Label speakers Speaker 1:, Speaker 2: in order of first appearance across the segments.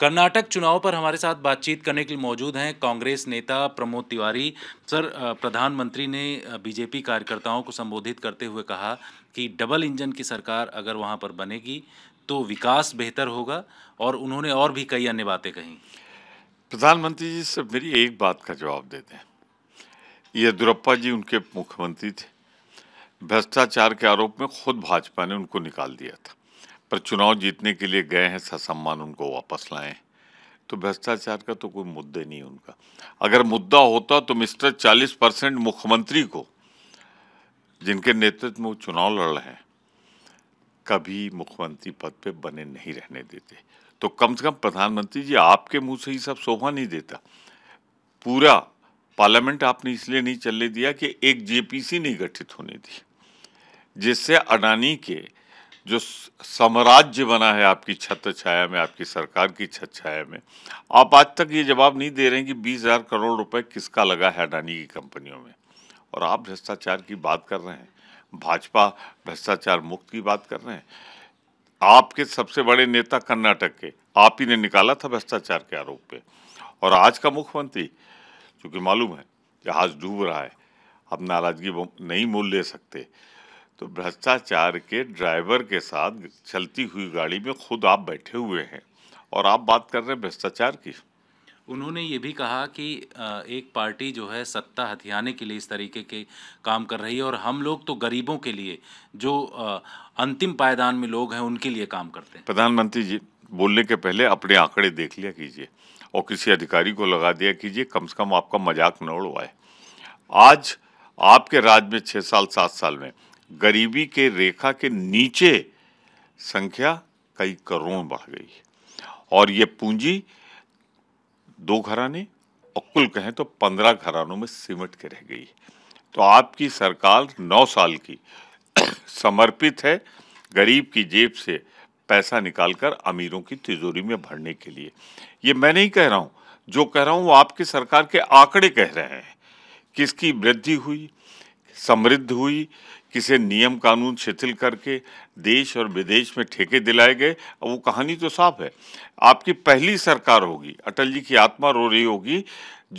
Speaker 1: कर्नाटक चुनाव पर हमारे साथ बातचीत करने के लिए मौजूद हैं कांग्रेस नेता प्रमोद तिवारी सर प्रधानमंत्री ने बीजेपी कार्यकर्ताओं को संबोधित करते हुए कहा कि डबल इंजन की सरकार अगर वहाँ पर बनेगी तो विकास बेहतर होगा और उन्होंने
Speaker 2: और भी कई अन्य बातें कही प्रधानमंत्री जी से मेरी एक बात का जवाब देते हैं येदुरप्पा जी उनके मुख्यमंत्री थे भ्रष्टाचार के आरोप में खुद भाजपा ने उनको निकाल दिया था पर चुनाव जीतने के लिए गए हैं ससम्मान उनको वापस लाएं तो भ्रष्टाचार का तो कोई मुद्दे नहीं उनका अगर मुद्दा होता तो मिस्टर चालीस परसेंट मुख्यमंत्री को जिनके नेतृत्व में वो चुनाव लड़ रहे हैं कभी मुख्यमंत्री पद पे बने नहीं रहने देते तो कम से कम प्रधानमंत्री जी आपके मुंह से ही सब शोभा नहीं देता पूरा पार्लियामेंट आपने इसलिए नहीं चलने दिया कि एक जेपीसी नहीं गठित होने दी जिससे अडानी के जो साम्राज्य बना है आपकी छत छाया में आपकी सरकार की छत छाया में आप आज तक ये जवाब नहीं दे रहे हैं कि बीस हज़ार करोड़ रुपए किसका लगा है अडानी की कंपनियों में और आप भ्रष्टाचार की बात कर रहे हैं भाजपा भ्रष्टाचार मुक्त की बात कर रहे हैं आपके सबसे बड़े नेता कर्नाटक के आप ही ने निकाला था भ्रष्टाचार के आरोप पे और आज का मुख्यमंत्री चूँकि मालूम है जहाज डूब रहा है आप नाराजगी नहीं मोल ले सकते तो भ्रष्टाचार के ड्राइवर के साथ चलती हुई गाड़ी में खुद आप बैठे हुए हैं और आप बात कर रहे हैं भ्रष्टाचार की
Speaker 1: उन्होंने ये भी कहा कि एक पार्टी जो है सत्ता हथियाने के लिए इस तरीके के काम कर रही है और हम लोग तो गरीबों के लिए जो अंतिम पायदान में लोग हैं उनके लिए काम करते हैं
Speaker 2: प्रधानमंत्री जी बोलने के पहले अपने आंकड़े देख लिया कीजिए और किसी अधिकारी को लगा दिया कीजिए कम से कम आपका मजाक न उड़वाए आज आपके राज्य में छः साल सात साल में गरीबी के रेखा के नीचे संख्या कई करोड़ बढ़ गई है और ये पूंजी दो घराने और कुल कहें तो पंद्रह घरानों में सिमट के रह गई तो आपकी सरकार नौ साल की समर्पित है गरीब की जेब से पैसा निकालकर अमीरों की तिजोरी में भरने के लिए ये मैं नहीं कह रहा हूँ जो कह रहा हूँ वो आपकी सरकार के आंकड़े कह रहे हैं किसकी वृद्धि हुई समृद्ध हुई किसे नियम कानून शिथिल करके देश और विदेश में ठेके दिलाए गए और वो कहानी तो साफ है आपकी पहली सरकार होगी अटल जी की आत्मा रो रही होगी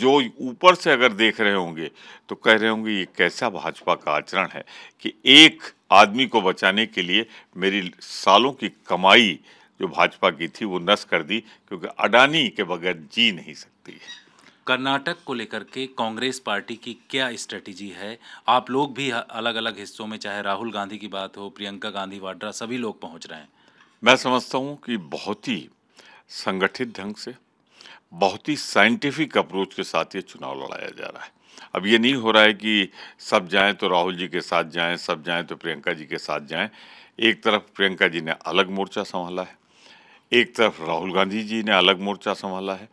Speaker 2: जो ऊपर से अगर देख रहे होंगे तो कह रहे होंगे ये कैसा भाजपा का आचरण है कि एक आदमी को बचाने के लिए मेरी सालों की कमाई जो भाजपा की थी वो नष्ट कर दी क्योंकि अडानी के बगैर जी नहीं सकती है
Speaker 1: कर्नाटक को लेकर के कांग्रेस पार्टी की क्या स्ट्रेटजी है आप लोग भी अलग अलग हिस्सों में चाहे राहुल गांधी की बात हो प्रियंका गांधी वाड्रा सभी लोग पहुंच रहे हैं
Speaker 2: मैं समझता हूं कि बहुत ही संगठित ढंग से बहुत ही साइंटिफिक अप्रोच के साथ ये चुनाव लड़ाया जा रहा है अब ये नहीं हो रहा है कि सब जाएं तो राहुल जी के साथ जाएं सब जाएं तो प्रियंका जी के साथ जाएं एक तरफ प्रियंका जी ने अलग मोर्चा संभाला है एक तरफ राहुल गांधी जी ने अलग मोर्चा संभाला है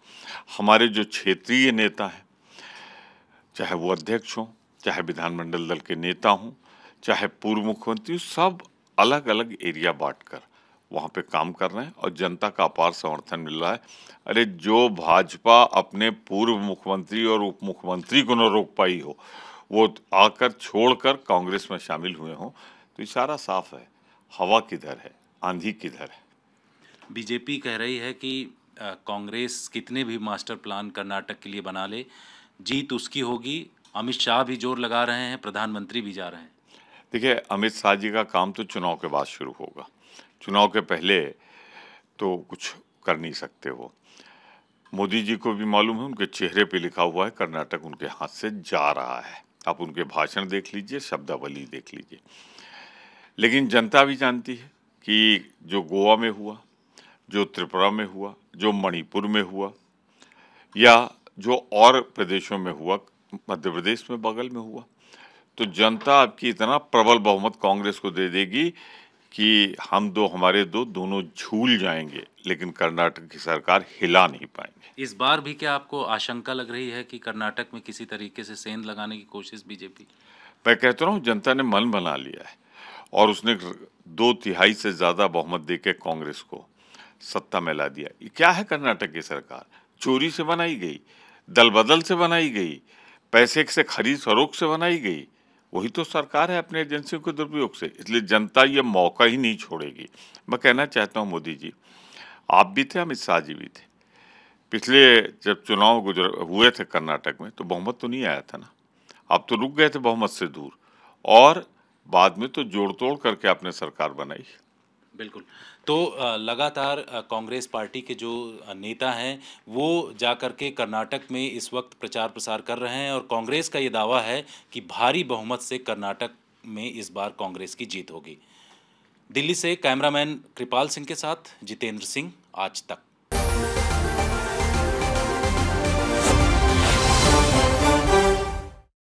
Speaker 2: हमारे जो क्षेत्रीय नेता हैं चाहे वो अध्यक्ष हों चाहे विधानमंडल दल के नेता हों चाहे पूर्व मुख्यमंत्री सब अलग अलग एरिया बांट कर वहाँ पे काम कर रहे हैं और जनता का अपार समर्थन मिल रहा है अरे जो भाजपा अपने पूर्व मुख्यमंत्री और उप मुख्यमंत्री को न रोक पाई हो वो आकर छोड़कर कांग्रेस में शामिल हुए हों तो इशारा साफ है हवा किधर है आंधी किधर है बीजेपी कह रही
Speaker 1: है कि कांग्रेस कितने भी मास्टर प्लान कर्नाटक के लिए बना ले जीत उसकी होगी अमित शाह भी जोर लगा रहे हैं प्रधानमंत्री भी जा रहे हैं
Speaker 2: देखिए अमित शाह जी का काम तो चुनाव के बाद शुरू होगा चुनाव के पहले तो कुछ कर नहीं सकते वो मोदी जी को भी मालूम है उनके चेहरे पे लिखा हुआ है कर्नाटक उनके हाथ से जा रहा है आप उनके भाषण देख लीजिए शब्दावली देख लीजिए लेकिन जनता भी जानती है कि जो गोवा में हुआ जो त्रिपुरा में हुआ जो मणिपुर में हुआ या जो और प्रदेशों में हुआ मध्य प्रदेश में बगल में हुआ तो जनता आपकी इतना प्रबल बहुमत कांग्रेस को दे देगी कि हम दो हमारे दो दोनों झूल जाएंगे लेकिन कर्नाटक की सरकार हिला नहीं पाएंगे
Speaker 1: इस बार भी क्या आपको आशंका लग रही है कि कर्नाटक में किसी तरीके से सेंध लगाने की कोशिश बीजेपी
Speaker 2: मैं कहता हूँ जनता ने मन बना लिया है और उसने दो तिहाई से ज़्यादा बहुमत दे के कांग्रेस को सत्ता में ला दिया ये क्या है कर्नाटक की सरकार चोरी से बनाई गई दल बदल से बनाई गई पैसे से खरीद फरोख से बनाई गई वही तो सरकार है अपने एजेंसियों के दुरुपयोग से इसलिए जनता ये मौका ही नहीं छोड़ेगी मैं कहना चाहता हूँ मोदी जी आप भी थे अमित शाह जी भी थे पिछले जब चुनाव गुजर हुए थे कर्नाटक में तो बहुमत तो नहीं आया था ना आप तो रुक गए थे बहुमत से दूर और बाद में तो जोड़ तोड़ करके आपने सरकार बनाई
Speaker 1: बिल्कुल तो लगातार कांग्रेस पार्टी के जो नेता हैं वो जा कर के कर्नाटक में इस वक्त प्रचार प्रसार कर रहे हैं और कांग्रेस का ये दावा है कि भारी बहुमत से कर्नाटक में इस बार कांग्रेस की जीत होगी दिल्ली से कैमरामैन कृपाल सिंह के साथ जितेंद्र सिंह आज तक